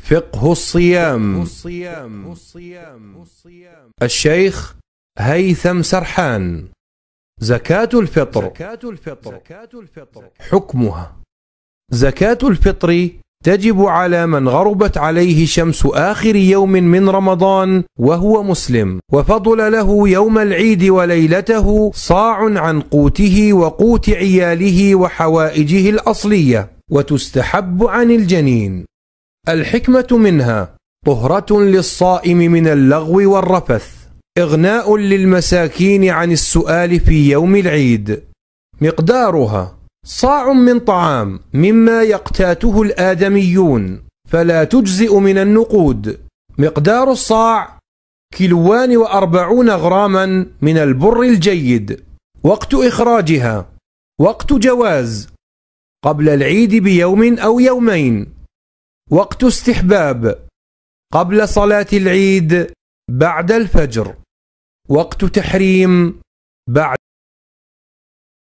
فقه الصيام, الصيام, الصيام الشيخ هيثم سرحان زكاة الفطر, زكاة الفطر حكمها زكاة الفطر تجب على من غربت عليه شمس آخر يوم من رمضان وهو مسلم وفضل له يوم العيد وليلته صاع عن قوته وقوت عياله وحوائجه الأصلية وتستحب عن الجنين الحكمة منها طهرة للصائم من اللغو والرفث إغناء للمساكين عن السؤال في يوم العيد مقدارها صاع من طعام مما يقتاته الآدميون فلا تجزئ من النقود مقدار الصاع كيلوان وأربعون غراما من البر الجيد وقت إخراجها وقت جواز قبل العيد بيوم أو يومين وقت استحباب قبل صلاة العيد بعد الفجر وقت تحريم بعد